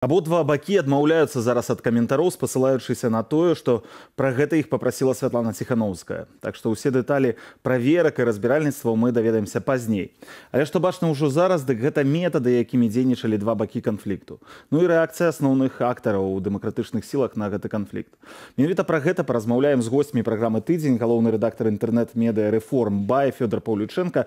Абодва бакі адмаўляюцца зараз ад каментароў, спасылаючыся на тое, што пра гэта іх папрасіла Святлана Ціхановская. Так што ўсе дэталі праверак і разбіральніцтва мы даведаемся пазней. Але што бачна ўжо зараз, дык гэта метады, якімі дзейнічалі два бакі канфлікту. Ну і рэакцыя асноўных актараў у дэмакратычных сілах на гэты канфлікт. Менавіта пра гэта паразмаўляем з госцямі праграмы тыдзень, галоўны рэдактар інтэрнэт-медыя рэформ Бае Фёдор Паўлюченко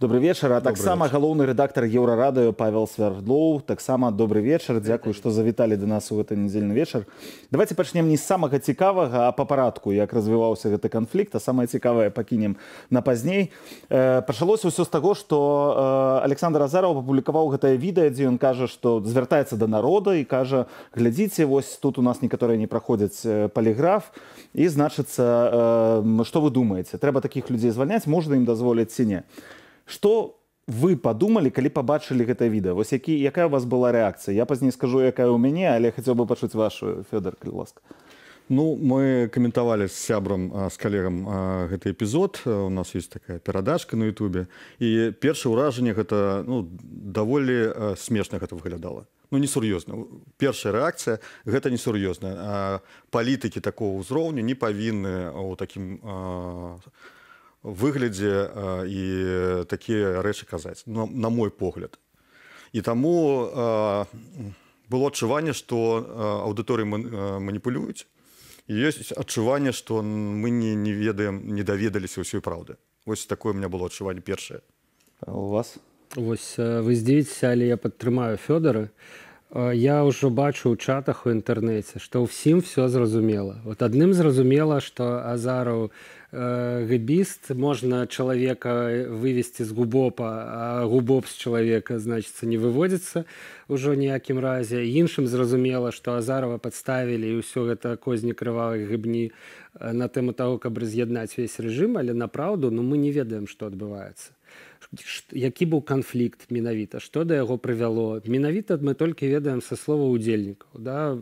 добрый вечар а таксама галоўны рэдактор еўрарадыо павел свярдлоў таксама добрый вечар дзякую што завіталі да нас у гэты нядзельны вечар давайте пачнем не самага цікавага а па парадку як развіваўся гэты канфлікт а самае цікавае пакінем на пазней э, пачалося ўсё з таго што александр азаров апублікаваў гэтае відэа дзе ён кажа што звяртаецца да народа і кажа глядзіце вось тут у нас некаторыя не праходзяць паліграф і значыцца э, што вы думаеце трэба такіх людзей звальняць можна ім дазволіць ці не а что вы подумалі калі побачылі гэта відэа вось які якая у вас была реакцыя я пазней скажу якая у мяне але хацеў бы пачуць вашу Фёдор ласк Ну мы каментавалі з сябрам з калегам гэты эпізод у нас есть такая перадашка на Ютубе і першае ўражанне гэта ну, даволі смешна гэта выглядала Ну несур'ёзна першая рэакцыя гэта несур'ёзная палітыкі такого ўзроўню не павінны у такім у выглядзе і такія рэчы казаць на, на мой погляд і таму а, было адчуванне што аўдыторы маніпулююць ёсць адчуванне што мы не не ведаем не даведаліся ўсёй праўды ось такое у меня было адчуванне першае у вас восьось вы здзівіце але я падтрымаю фёдоры а Я ўжо бачу ў чатах у інтэрнэце, што ўсім все зразумела. Вот адным зразумела, што азару э, гэбіст можна чалавека вывесці з губопа, а губоп з чалавека значыцца не выводзіцца ўжо ніякім разе. Іншым зразумела, што азарова падставілі і ўсё гэта козні крывавай гыбні на тэму таго, каб раз'яднаць весь рэжым, але на праўду ну, мы не ведаем, што адбываецца які быў канфлікт менавіта што да яго прывяло менавіта мы толькі ведаем са слова удзельнікаў да э,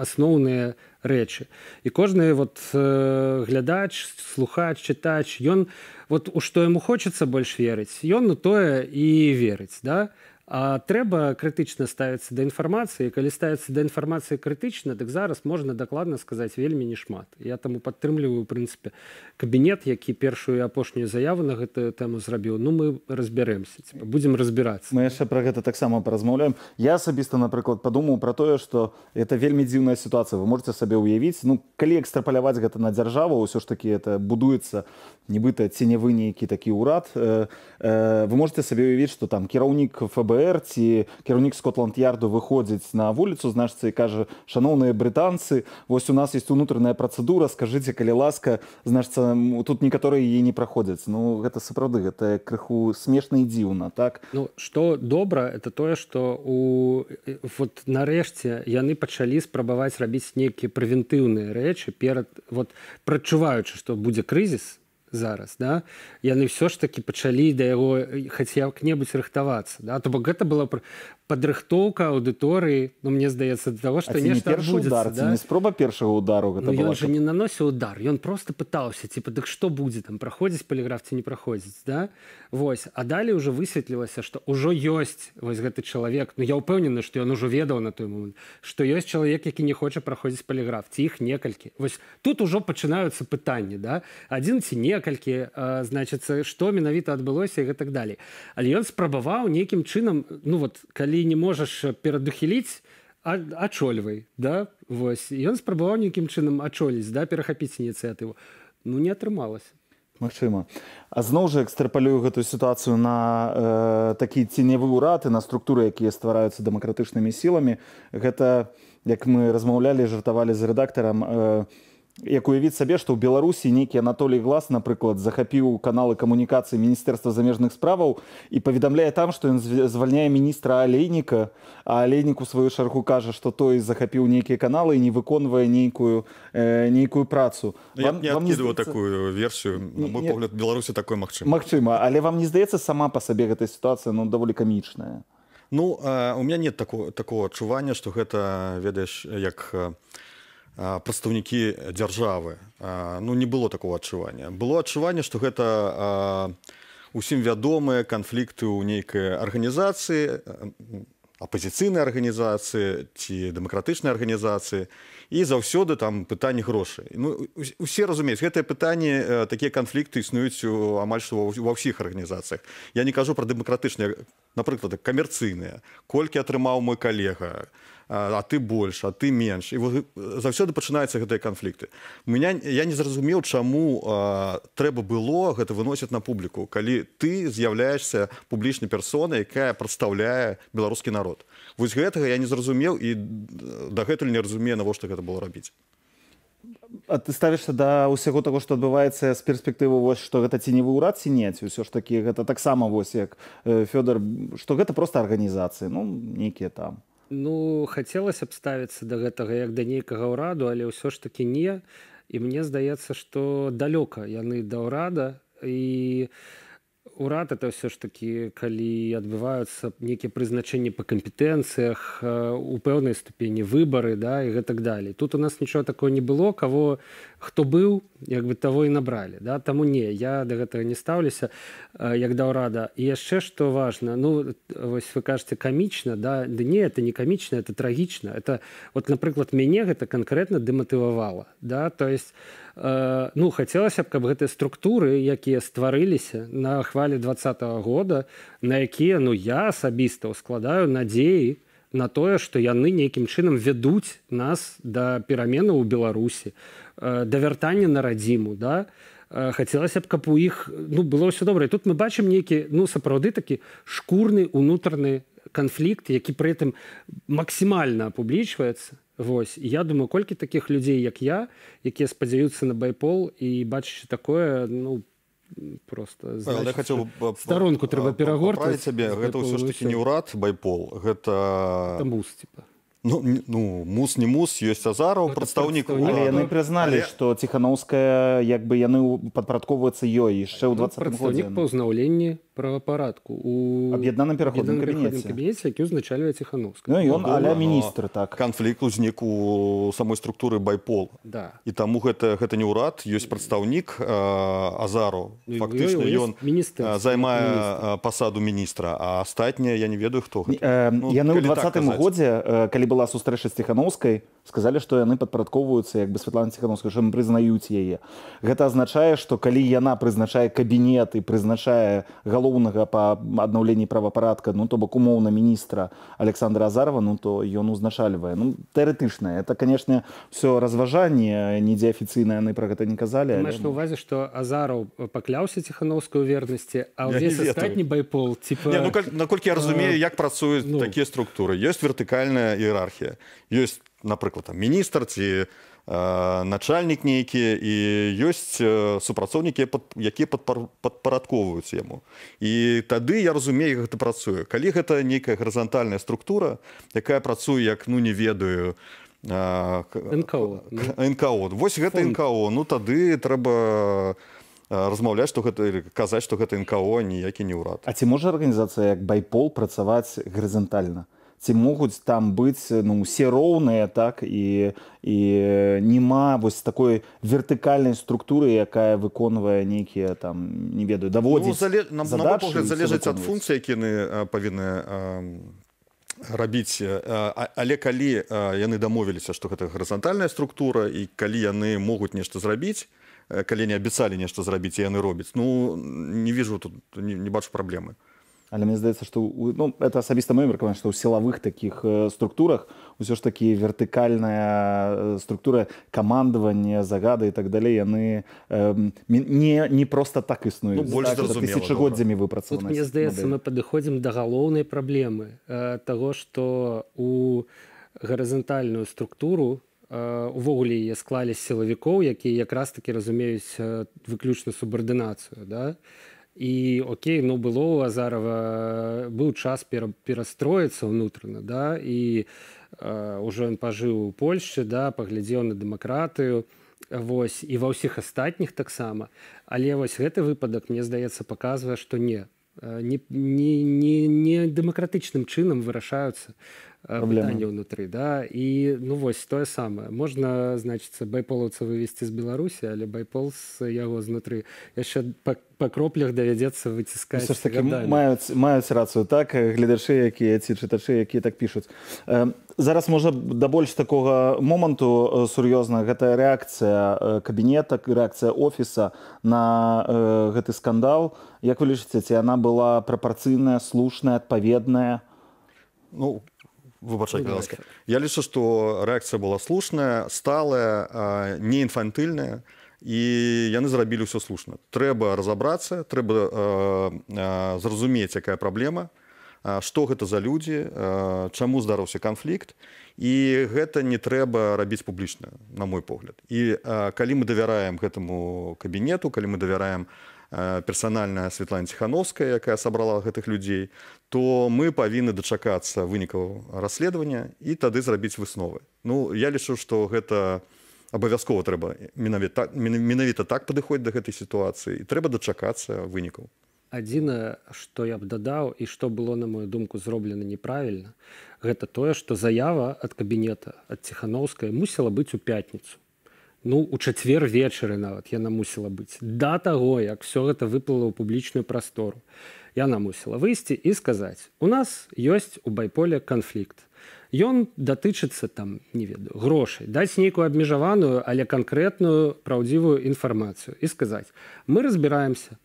асноўныя рэчы і кожны вот э, глядач слухач чытач ён вот у што яму хочацца больш верыць ён на тое і верыць да у А трэба крытычна ставіцца да інфармацыі, калі ставіцца да інфармацыі крытычна, дык зараз можна дакладна сказаць вельмі нешмат. Я таму падтрымліваю прынцыпе кабінет, які першую і апошнюю заяву на гэтую тэму зрабіў. Ну мы разбяремся будзем разбірацца. Мы яшчэ пра гэта таксама паразмаўляем. Я асабіста, напрыклад, падумаў пра тое, што это вельмі дзіўная сітуацыя. Вы можете сабе ўявіць, ну калі экстрапаляваць гэта на дзяржаву, ўсё ж такі это будуецца нібыта ценявы нейкі такі ўрад. Э, э, вы можете сабе ўявіць, што там кіраўнік ФБ ФБР ці кіраўнік скотланд-ярду выходзіць на вуліцу значыцца і кажа шаноўныя брытанцы вось у нас есть унутраная працэдура скажыце калі ласка значыцца тут некаторыя яе не праходзяць Ну гэта сапраўды гэта крыху смешна і дзіўна так Ну что добра это тое что у э, вот нарэшце яны пачалі спрабаваць рабіць нейкія прэвентыўныя рэчы перад вот прачуваючы што будзе крызіс то зараз да яны все ж таки пачалі да яго хаця як-небудзь рыхтавацца да то бок гэта было падрыхтоўка аўдыторыі ну мне здаецца для того что нешта не будзе удар да? не спроба першага удару ну, гэта была, уже каб... не наносіў удар ён просто пытаўся типа дык «Так что будзе там праходзіць паліграф ці не праходзіць да Вось а далей уже высветлілася что ўжо ёсць вось гэты чалавек Ну я ўпэўнены что ён ужо ведаў на той момант что ёсць чалавек які не хоча праходзіць паліграф ці іх некалькі вось тут ужо пачынаюцца пытанні да адзін ці некалькі значыцца э, что менавіта адбылося і гэтак далей але ён спрабаваў нейкім чынам ну вот калі калі не можаш э, перадухіліць адчольвай да вось ён спрабаваў нейкім чынам адчоліць да перахапіць ініцыятыву ну не атрымалася Мачыма А зноў жа экстрапалюю гэтую сітуацыю на э, такі ценевы ўрад і на структуры якія ствараюцца дэмакратычнымі сіламі гэта як мы размаўлялі жартавалі з рэдактарам на э, як уявіць сабе што ў беларусі нейкі анатолій глаз напрыклад захапіў каналы камунікацыі міністэрства замежных справаў і паведамляе там што ён звальняе міністра алейніка а алейніку сваю чаргу кажа што той захапіў нейкія каналы не выконвае нейкую э, нейкую працу ну, вам, я, я вам не здаецца... такую версію мой не, погляд беларусі такой магчым Мачыма але вам не здаецца сама па сабе гэтая сітуацыя ну даволі камічная Ну э, у меня нет такого такого адчування што гэта ведаеш э, як э, прадстаўнікі дзяржавы ну не было такого адчування было адчуванне што гэта усім вядомыя канфлікты ў нейкай арганізацыі апозіцыйнай арганізацыі ці дэмакратычнай арганізацыі і заўсёды там пытанні грошай ну, усе разумеюць гэтыя пытанні такія канфлікты існуюць у амаль што ва ўсіх арганізацыях я не кажу пра дэмакратычныя напрыклад камерцыйныя колькі атрымаў мой калега у а ты больш а ты менш і вот э, заўсёды пачынаюцца гэтыя канфлікты у меня я не зразумеў чаму а, трэба было гэта выносяць на публіку калі ты з'яўляешься публічнай персонай якая прадстаўляе беларускі народ вось гэтага я не зразумеў і дагэтуль не разумею навошта гэта было рабіць а ты ставішся да ўсяго таго што адбываецца з перспектывы вось што гэта ці не вы ўрад ці нець усё ж такі гэта таксама вось як э, фёдор што гэта проста арганізацыі ну нейкія там то ну хацелася б ставіцца до гэтага як да нейкага ўраду але ўсё ж таки не і мне здаецца что далёка яны да ўрада і урад это ўсё ж таки калі адбываюцца нейкія прызначэнні по кампетэнцыях э, у пэўнай ступені выбары да і гэтак далей тут у нас нічого такое не было кого хто быў як бы того і набралі да таму не я до гэтага не стаўлюся э, як да ўрада і яшчэ што важна ну вось вы кажаце камічна да ды не это не камічна это трагічна это вот напрыклад мяне гэта канкрэтна дэматывавала да то есть э, ну хацелася б каб гэтыя структуры якія стварыліся на хвалі двадцатого года на якія ну я асабіста складаю надзеі на тое што яны нейкім чынам вядуць нас да перамена ў беларусі у Э, да вяртання на радзіму да э, хацелася б каб у іх ну было ўсё добра тут мы бачым нейкі ну сапраўды такі шкурны унутраны канфлікт які пры этом максімальна апублічваецца Вось я думаю колькі таких людзей як я якія спадзяюцца на байпол і бачыць такое ну по просто Павел, значит, хотел старонку трэба перагор цябе гэта ўсё ж ну, таки не ўрад байпол гэта Тамбуз, типа Ну, ну мус не мус ёсць азараў прадстаўнік яны прызналі што ціханаўская як бы яны ну, падпарадковваюцца ёй яшчэ ў ну, два прадстаўнік па ўзнаўленні правапарадку у аб'яднаным пераходным кабінетеце які ўзначальвае ціханаўска ну, ён ну, аля міністр так канфлікт узнік у самой структуры байпол да і таму гэта гэта не ўрад ёсць прадстаўнік азару ну, фактычна ён міністр займае пасаду міністра а астатняе я не ведаю хто ну, яны ў так двадцатым так годзе калі была сустрэча з ціханаўскай сказалі што яны падпарадкоўваюцца як бы светлана ціханаўска чым прызнаюць яе гэта азначае што калі яна прызначае кабінет і прызначае галоў галоўнага па аднаўленні правапарадка ну то бок умоўна міністра александра азарова ну то ён узначальвае ну тэарэтычна это канешне все разважанне нідзе афіцыйна яны пра гэта не казалі але... на ну. увазе что азараў э, пакляўся ціханаўскую вернасці а астатні байпол типа... не, ну, каль, наколькі я разумею э, як працуюць ну... такія структуры ёсць вертыкальная іерархія ёсць напрыклад міністр ці Э, начальнік нейкі і ёсць э, супрацоўнікі якія падпарадкоўваюць яму і тады я разумею гэта працую калі гэта нейкая горызантальная структура якая працуе як ну не ведаю э, нко ну. вось гэта нко ну тады трэба размаўляць што гэта казаць што гэта нко ніякі не ўрад А ці можа арганізацыя як байпол працаваць горызантальна то ці могуць там быць ну усе роўныя так і і няма вось такой вертыкальнай структуры якая выконвае нейкія там не ведаю даводзіць ну, зале... нам залежыць ад функцыі якіны павінны рабіць але калі яны дамовіліся што гэта гарызантальная структура і калі яны могуць нешта зрабіць калі не абяцалі нешта зрабіць яны робяць ну не вижу тут не, не бачу праблемы Але мне здаецца, што ну, это асабіста маё меркаванне, што ў сілавых такіх э, структурах усё ж такі вертыкальная э, структура камандавання, загады і так далей яны э, не, не проста так існуюць ну, так, тысячагоддзямі выпрацаваны. Мне здаецца, мы падыходзім да галоўнай праблемы э, таго, што у гарызантальную структуру, э, увогуле яе склалі сілавікоў, якія якраз такі разумеюць выключна субардынацыю. Да? і Окей ну было у азарова быў час пера, перастроіцца ўнутрана да і ўжо э, ён пажыў у Польшчы да паглядзеў на дэмакратыю восьось і ва ўсіх астатніх таксама але вось гэты выпадак мне здаецца паказвае што э, не не не, не, не дэмакратычным чынам вырашаюцца Э, пытання ўнутры да і ну вось тое самае можна значыцца байполаўца вывесці з беларусі але байпол з э, яго знутры яшчэ па па кроплях давядзецца выціскаць ж так маюць э, маюць рацыю так гледачы якія ці чытачы якія так пішуць зараз можа да больш такога моманту сур'ёзна гэтая рэакцыя кабінета рэакцыя офіса на гэты скандал як вы лічыце ці яна была прапорцыйная слушная адпаведная ну у Выбачай, пожалуйста. Я лічу, што рэакцыя была слушная, сталая, не інфантыльная і яны зрабілі ўсё слушна. Трэба разабрацца, трэба зразумець, якая праблема, што гэта за людзі, чаму здарыўся канфлікт і гэта не трэба рабіць публічна на мой погляд. І калі мы давяраем гэтаму кабінету, калі мы давяраем, Э, персональная Светлана Тихановская, якая сабрала гэтых людзей, то мы павінны дачакацца вынікаў расследавання і тады зрабіць высновы. Ну я лічу, што гэта абавязкова трэба так, менавіта так падыходзіць да гэтай сітуацыі і трэба дачакацца вынікаў. Адзінае, што я б дадаў і што было на мою думку зроблена неправільна, гэта тое, што заява ад кабінета ад ціханаўскай мусіла быць у пятніцу ну у чацвер вечары нават яна мусіла быць да таго як все гэта выплыла ў публічную прастору яна мусіла выйсці і сказаць у нас ёсць у байполе канфлікт Ён датычыцца там не ведаю грошай даць нейкую абмежаваную але канкрэтную праўдзівую інфармацыю і сказаць мы разбіраемся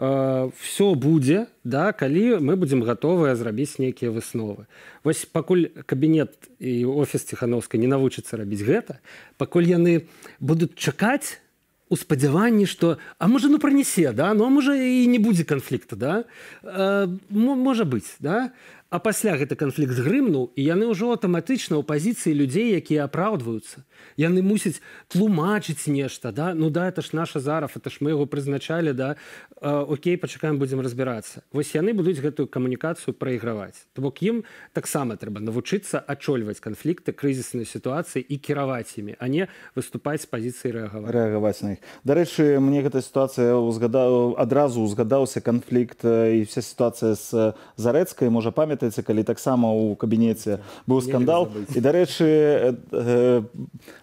Э, все будзе да калі мы будзем гатовыя зрабіць нейкія высновы вось пакуль кабінет і офіс ціхановскай не навучыцца рабіць гэта пакуль яны будуць чакаць у спадзяванні что а можа ну пронесе да но ну, можа і не будзе канфлікта да а, э, можа быць да то А пасля гэты канфлікт грымнуў і яны ўжо аўтаматычна ў пазіцыі людзей, якія апраўдваюцца. Яны мусяць тлумачыць нешта. Да? Ну да это ж наша зараф, это ж мы яго прызначалі да э, Окей, пачакаем будзем разбірацца. Вось яны будуць гэтую камунікацыю прайграваць. То бок ім таксама трэба навучыцца адчольваць канфлікты крызісныя сітуацыі і кіраваць імі, а не выступаць з пазіцыі рэагаваць рэагаваць на іх. Дарэчы, мне гэта сітуацыя узгада... адразу узгадаўся канфлікт э, і вся сітуацыя з зарэцкай можа памят памятаеце калі таксама у кабінеце быў скандал і дарэчы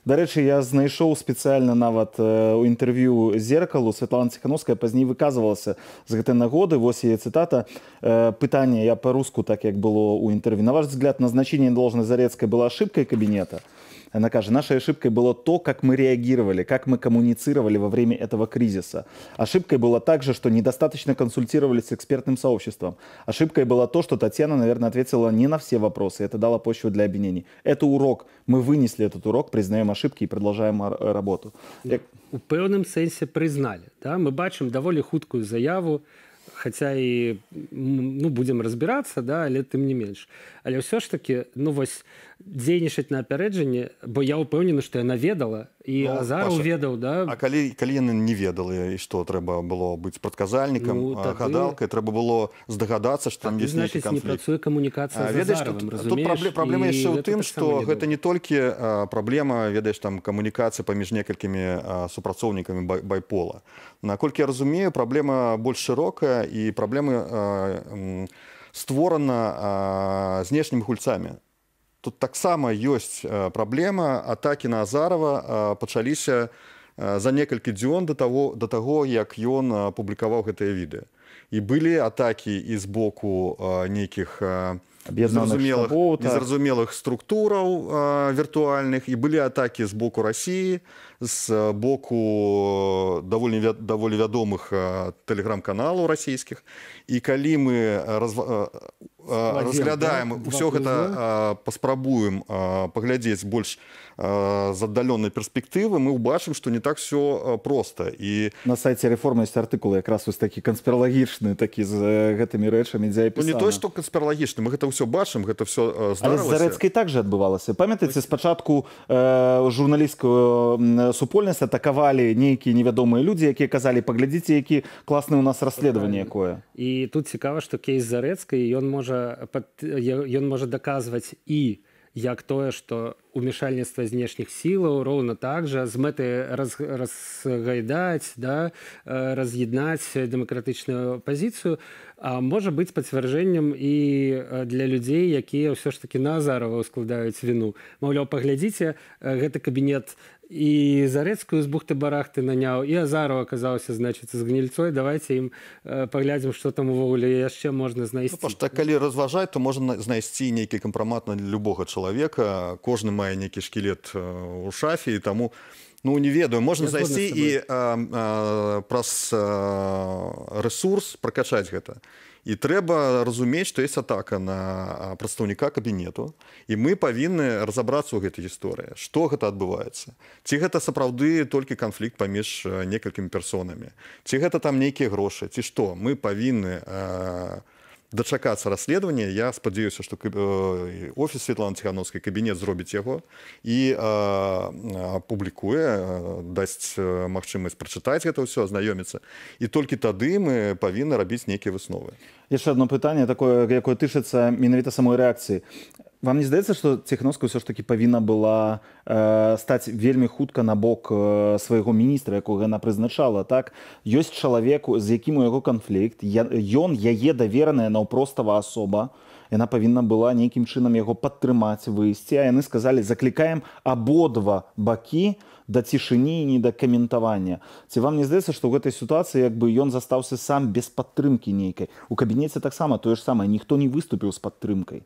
дарэчы я знайшоў спецыяльна нават у інтэрв'ю зеркалу Святлана ціхановская пазней выказывалася з гэтай нагоды вось я цытата пытанне я па-руску так як было у інтэрв'ю на ваш взгляд на значение должна зарецкая была ошибкай кабінета то Она каже, нашей ошибкой было то, как мы реагировали, как мы коммуницировали во время этого кризиса. Ошибкой было также, что недостаточно консультировались с экспертным сообществом. Ошибкой было то, что Татьяна, наверное, ответила не на все вопросы. Это дало почву для обвинений. Это урок. Мы вынесли этот урок, признаем ошибки и продолжаем э, работу. Як... У певному сенсі признали. Да? Мы бачим довольно худкую заяву, Хотя і ну, будемо розбиратися, да, але тим не менш. Але все ж таки, ну ось дзейнічаць на апярэджанне бо я ўпэўнены што яна ведала і ну, азар уведаў да а калі калі яны не ведала і што трэба было быць прадказальнікам ну, так гадалкай трэба было здагадацца што там так, ёсць значит не працуе камунікацыя ведаеш праблема яшчэ ў тым што так гэта не толькі праблема ведаеш там камунікацыя паміж некалькімі супрацоўнікамі байпола наколькі я разумею праблема больш шырокая і праблемы не створана а, знешнімі гульцамі тут таксама ёсць э, праблема атакі на азарова э, пачаліся э, за некалькі дзён до того до таго як ён публікаваў гэтыя віды і былі атакі і з боку нейкіх безразумелых зразумелых так. структураў віртуальных і былі атакі з боку рассіі з боку даволі даволі вядомых тэлеграм-каналаў расійскіх і калі мы у Э, разглядаем да? все гэта э, паспрабуем э, паглядзець больш з аддаленной перспектывы мы убачым что не так все просто і на сайте реформы есть артыкулы якраз вось такі канспірлагічны такі з гэтымі рэчамі дзе ну, не то что канспірлагічны мы гэта ўсё бачым гэта все зарэцкай также адбывалася памятаце спачатку журналістскую супольнасць атакавалі нейкія невядомыя людзі якія казалі паглядзіце які класны у нас расследаванне якое і тут цікава что кейс зарэцкай ён можа можа пад, ён можа даказваць і як тое што умяшальніцтва знешніх сілаў роўна так жа з мэты раз, разгайдаць да э, раз'яднаць дэмакратычную пазіцыю можа быць пацвярджэннем і э, для людзей якія ўсё ж такі назарова складаюць віну маўляў паглядзіце э, гэты кабінет на і зарэцкую з бухты барахты наняў і азару аказаўся значыцца з гнільцой давайте ім паглядзім что там увогуле яшчэ можна знайсці ну, так калі разважаць то можна знайсці нейкі кампрамат на любога чалавека кожны мае нейкі шкілет у шафе і таму у Ну не ведаю можна зайсці і э, э, праз э, ресурс прокачаць гэта і трэба разумець што есть атака на э, прадстаўніка кабінету і мы павінны разабрацца ў гэтай гісторыі што гэта адбываецца ці гэта сапраўды толькі канфлікт паміж э, некалькімі персонамі ці гэта там нейкія грошы ці што мы павінны у э, дачакацца расследавання я спадзяюся што э, офіс светлана ціхановскай кабінет зробіць яго і э, апублікуе э, дасць магчымасць прачытаць гэта ўсё азнаёміцца і толькі тады мы павінны рабіць нейкія высновы яшчэ одно пытанне такое якое тышыцца менавіта самой рэакцыі вам не здаецца что техноска ўсё ж таки павінна была э, стаць вельмі хутка на бок э, свайго міністра якога яна прызначала так ёсць чалавеку з якім у яго канфлікт ён яе давераная наўпростава асоба яна павінна была нейкім чынам яго падтрымаць выйсці а яны сказали заклікаем абодва бакі да цішыні не да каментавання ці вам не здаецца што ў гэтай сітуацыі як бы ён застаўся сам без падтрымкі нейкай у кабінеце таксама тое ж самае ніхто не выступіў з падтрымкай то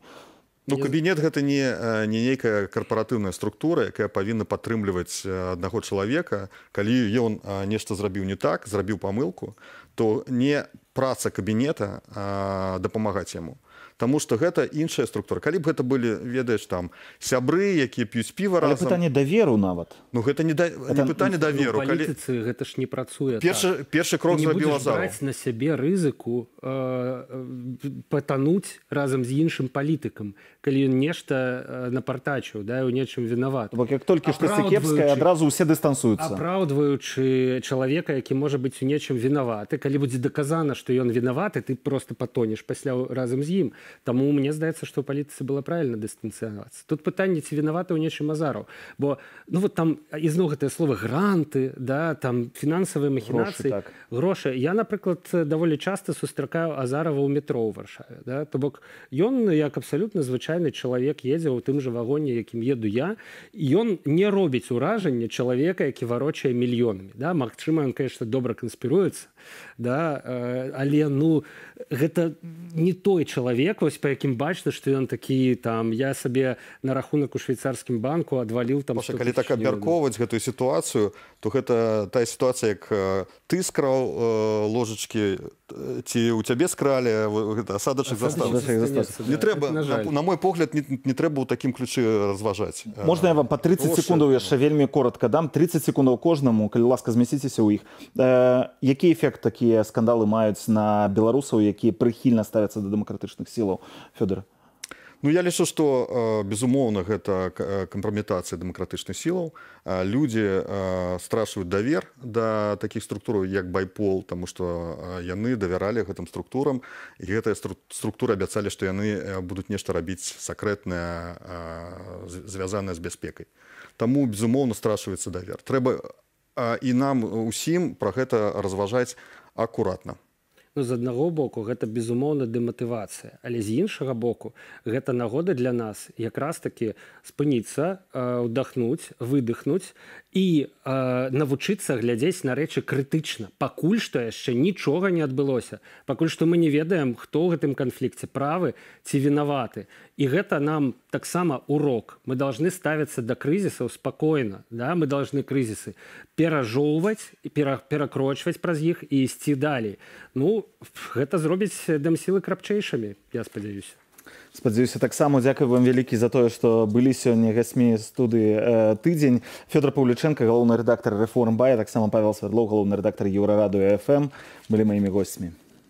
Ну, кабінет гэта не э, не нейкая карпаратыўная структура якая павінна падтрымліваць аднаго э, чалавека калі ён э, нешта зрабіў не так зрабіў памылку то не праца кабінета дапамагаць яму то Таму што гэта іншая структура. Калі б гэта былі ведаеш там сябры, якія п'юць піва разам... пытанне даверу нават. Ну гэта не, да... это... не пытанне ну, даверу ну, калі... гэта ж не працуе Першы, так. першы крок зрабіла на сябе рызыку э, э, патануць разам з іншым палітыкам ён нешта э, напартачыў да у нечым вінават бок як толькі што кепская адразу усе дыстанцуюцца апраўдваючы чалавека які можа быць у нечым вінаваты калі будзе даказана што ён вінаваты ты просто патонеш пасля разам з ім Таму мне здаецца, што паліцыі было правільна дыстанцыявацца. Тут пытанне ці вінаваты ў нечым азару, бо ну вот там ізноў гэтыя словы гранты, да, там фінансавыя махінацыі, так. грошы. Я, напрыклад, даволі часта сустракаю азарова ў метро ў варшаве. Да? То бок ён як абсалютна звычайны чалавек едзе ў тым жа вагоне, якім еду я, ён не робіць уражанне чалавека, які варочае мільёнамі. Да? Магчыма, ён, конечно, добра канспіруецца. Да? Э, але ну гэта не той чалавек, вось па якім бачна што ён такі там я сабе на рахунак у швейцарскім банку адваліў там Паша, калі так абмяркоўваць гэтую сітуацыю то гэта тая сітуацыя як ты скраў э, ложачкі ці у цябе скралі асадачак не трэба на мой погляд не трэба ў такім ключы разважаць можна я вам па 30 секундаў яшчэ вельмі коротко дам 30 секундаў кожнаму калі ласка змясціцеся ў іх які эфект такія скандалы маюць на беларусаў якія прыхільна ставяцца да дэмакратычных сілаў фёдора Ну я лічу, што безумоўна, гэта кампраметацыя дэмакратычных сілаў. Людзі страшваюць давер да такіх структураў, як байпол, таму што яны давяралі гэтым структурам і гэтыя структуры абяцалі, што яны будуць нешта рабіць сакрэтнае звязанае з бяспекай. Таму, безумоўна, страшваецца давер. Трэба і нам усім пра гэта разважаць акуратна. Ну, з аднаго боку гэта безумоўна дэматывацыя але з іншага боку гэта нагода для нас якраз таки спыніцца удахнуць выдыхнуць і э, навучыцца глядзець на рэчы крытычна пакуль што яшчэ нічога не адбылося пакуль што мы не ведаем хто ў гэтым канфлікце правы ці вінаваты і гэта нам таксама урок мы должны ставіцца да крызісаў спакойна да мы должны крызісы перажоўваць і пера, перакрочваць праз іх і ісці далей ну гэта зробіць дам сілы крапчэйшымі я спадзяюся спадзяюся таксама дзякую вам вялікі за тое што былі сёння гасмі студы э, тыдзень Фёдор паўлічэнка галоўны рэдактар рэформ бая таксама павел свердло галоўны рэдактар еўрарадыю фм былі маімі госцямі